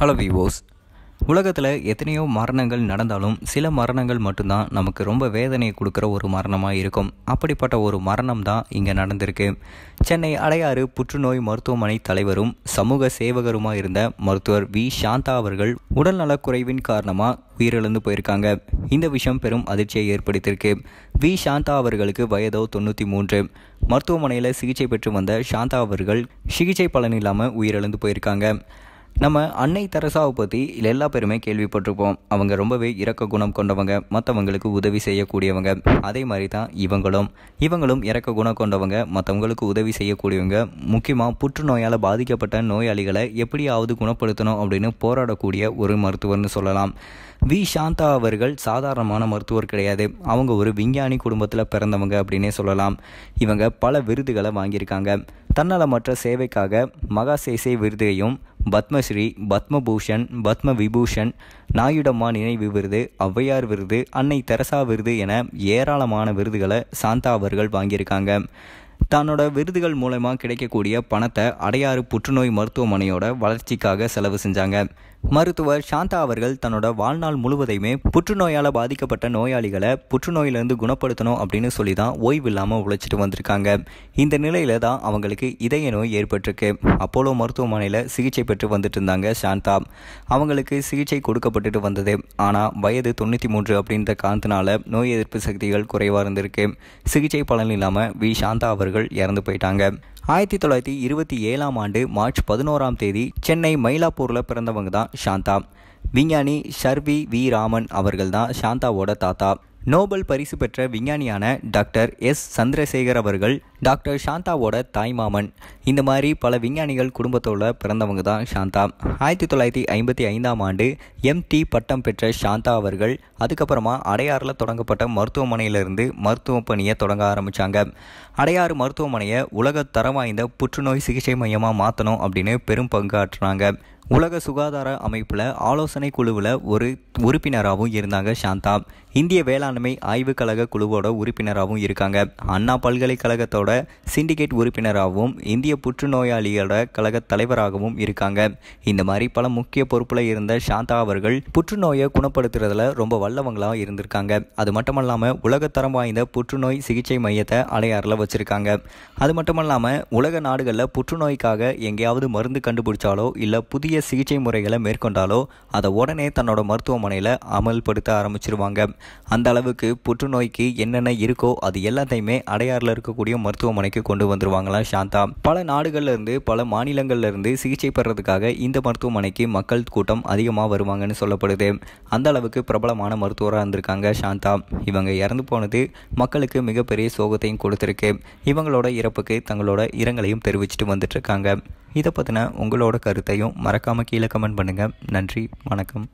hello விவோஸ் உலகத்தில் எத்தனையோ மரணங்கள் நடந்தாலும் சில மரணங்கள் மட்டும்தான் நமக்கு ரொம்ப வேதனையை கொடுக்குற ஒரு மரணமாக இருக்கும் அப்படிப்பட்ட ஒரு மரணம் தான் இங்கே நடந்திருக்கு சென்னை அடையாறு புற்றுநோய் மருத்துவமனை தலைவரும் சமூக சேவகருமாக இருந்த மருத்துவர் வி சாந்தா அவர்கள் உடல்நலக்குறைவின் காரணமாக உயிரிழந்து போயிருக்காங்க இந்த விஷயம் பெரும் அதிர்ச்சியை ஏற்படுத்தியிருக்கு வி சாந்தா அவர்களுக்கு வயதோ தொண்ணூற்றி மூன்று மருத்துவமனையில் சிகிச்சை பெற்று வந்த சாந்தா அவர்கள் சிகிச்சை பலனில்லாமல் உயிரிழந்து போயிருக்காங்க நம்ம அன்னை தெரசாவை பற்றி எல்லா பேருமே கேள்விப்பட்டிருப்போம் அவங்க ரொம்பவே இறக்க குணம் கொண்டவங்க மற்றவங்களுக்கு உதவி செய்யக்கூடியவங்க அதே மாதிரி தான் இவங்களும் இவங்களும் இறக்க குணம் கொண்டவங்க மற்றவங்களுக்கு உதவி செய்யக்கூடியவங்க முக்கியமாக புற்றுநோயால் பாதிக்கப்பட்ட நோயாளிகளை எப்படியாவது குணப்படுத்தணும் அப்படின்னு போராடக்கூடிய ஒரு மருத்துவர்னு சொல்லலாம் வி சாந்தா அவர்கள் சாதாரணமான மருத்துவர் கிடையாது அவங்க ஒரு விஞ்ஞானி குடும்பத்தில் பிறந்தவங்க அப்படின்னே சொல்லலாம் இவங்க பல விருதுகளை வாங்கியிருக்காங்க தன்னலமற்ற சேவைக்காக மகாசேசை விருதையும் பத்மஸ்ரீ பத்மபூஷன் பத்ம விபூஷன் நாயுடம்மா நினைவு விருது ஔவையார் விருது அன்னை தெரசா விருது என ஏராளமான விருதுகளை சாந்தா அவர்கள் வாங்கியிருக்காங்க தன்னோட விருதுகள் மூலமாக கிடைக்கக்கூடிய பணத்தை அடையாறு புற்றுநோய் மருத்துவமனையோட வளர்ச்சிக்காக செலவு செஞ்சாங்க மருத்துவர் சாந்தா அவர்கள் தன்னோட வாழ்நாள் முழுவதையுமே புற்றுநோயால் பாதிக்கப்பட்ட நோயாளிகளை புற்றுநோயிலிருந்து குணப்படுத்தணும் அப்படின்னு சொல்லி தான் ஓய்வு இல்லாமல் உழைச்சிட்டு வந்திருக்காங்க இந்த நிலையில் தான் அவங்களுக்கு இதய நோய் ஏற்பட்டிருக்கு அப்போலோ மருத்துவமனையில் சிகிச்சை பெற்று வந்துட்டு இருந்தாங்க சாந்தா அவங்களுக்கு சிகிச்சை கொடுக்கப்பட்டுட்டு வந்தது ஆனால் வயது தொண்ணூற்றி மூன்று அப்படின்ற காரணத்தினால நோய் எதிர்ப்பு சக்திகள் குறைவாக இருந்திருக்கு சிகிச்சை பலன் இல்லாமல் வி சாந்தா அவர்கள் இறந்து போயிட்டாங்க ஆயிரத்தி தொள்ளாயிரத்தி இருபத்தி ஏழாம் ஆண்டு மார்ச் பதினோராம் தேதி சென்னை மயிலாப்பூரில் பிறந்தவங்க தான் சாந்தா விஞ்ஞானி ஷர்வி வி ராமன் அவர்கள் தான் சாந்தாவோட தாத்தா நோபல் பரிசு பெற்ற விஞ்ஞானியான டாக்டர் எஸ் சந்திரசேகர் அவர்கள் டாக்டர் சாந்தாவோட தாய்மாமன் இந்த மாதிரி பல விஞ்ஞானிகள் குடும்பத்தோட பிறந்தவங்க தான் சாந்தா ஆயிரத்தி தொள்ளாயிரத்தி ஐம்பத்தி ஐந்தாம் ஆண்டு எம்டி பட்டம் பெற்ற சாந்தா அவர்கள் அதுக்கப்புறமா அடையாறில் தொடங்கப்பட்ட மருத்துவமனையிலிருந்து மருத்துவ பணியை தொடங்க ஆரம்பித்தாங்க அடையாறு மருத்துவமனையை உலக தரம் வாய்ந்த புற்றுநோய் சிகிச்சை மையமாக மாற்றணும் அப்படின்னு பெரும் பங்காற்றினாங்க உலக சுகாதார அமைப்பில் ஆலோசனை குழுவில் ஒரு உறுப்பினராகவும் இருந்தாங்க சாந்தா இந்திய வேளாண்மை ஆய்வுக் கழக குழுவோட உறுப்பினராகவும் இருக்காங்க அண்ணா பல்கலைக்கழகத்தோட கழகத்தோட சிண்டிகேட் உறுப்பினராகவும் இந்திய புற்றுநோயாளிகளோட கழக தலைவராகவும் இருக்காங்க இந்த மாதிரி பல முக்கிய பொறுப்பில் இருந்த சாந்தா அவர்கள் புற்றுநோயை குணப்படுத்துறதுல ரொம்ப வல்லவங்களாக இருந்திருக்காங்க அது மட்டுமல்லாமல் உலக உலகத்தரம் வாய்ந்த புற்றுநோய் சிகிச்சை மையத்தை அலையாறில் வச்சுருக்காங்க அது மட்டும் உலக நாடுகளில் புற்றுநோய்க்காக எங்கேயாவது மருந்து கண்டுபிடிச்சாலோ இல்லை புதிய சிகிச்சை முறைகளை மேற்கொண்டாலோ அதை உடனே தன்னோட மருத்துவமனையில் அமல்படுத்த ஆரம்பிச்சிருவாங்க அந்த அளவுக்கு புற்றுநோய்க்கு என்னென்ன இருக்கோ அது எல்லாத்தையுமே அடையாறில் இருக்கக்கூடிய மருத்துவ மருத்துவமனைக்கு கொண்டு வந்துருவாங்களாம் சாந்தா பல நாடுகள்லேருந்து பல இருந்து சிகிச்சை பெறதுக்காக இந்த மருத்துவமனைக்கு மக்கள் கூட்டம் அதிகமாக வருவாங்கன்னு சொல்லப்படுது அந்த அளவுக்கு பிரபலமான மருத்துவராக இருந்திருக்காங்க சாந்தா இவங்க இறந்து போனது மக்களுக்கு மிகப்பெரிய சோகத்தையும் கொடுத்துருக்கு இவங்களோட இறப்புக்கு தங்களோட இரங்கலையும் தெரிவிச்சுட்டு இருக்காங்க இதை பற்றின உங்களோட கருத்தையும் மறக்காமல் கீழே கமெண்ட் பண்ணுங்கள் நன்றி வணக்கம்